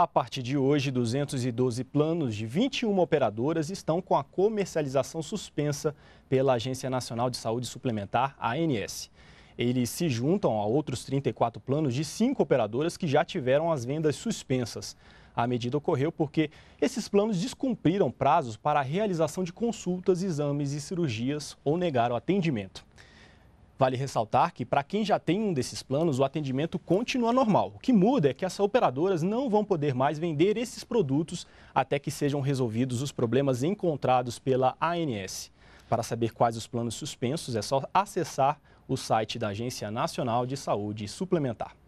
A partir de hoje, 212 planos de 21 operadoras estão com a comercialização suspensa pela Agência Nacional de Saúde Suplementar, ANS. Eles se juntam a outros 34 planos de cinco operadoras que já tiveram as vendas suspensas. A medida ocorreu porque esses planos descumpriram prazos para a realização de consultas, exames e cirurgias ou negaram atendimento. Vale ressaltar que, para quem já tem um desses planos, o atendimento continua normal. O que muda é que as operadoras não vão poder mais vender esses produtos até que sejam resolvidos os problemas encontrados pela ANS. Para saber quais os planos suspensos, é só acessar o site da Agência Nacional de Saúde Suplementar.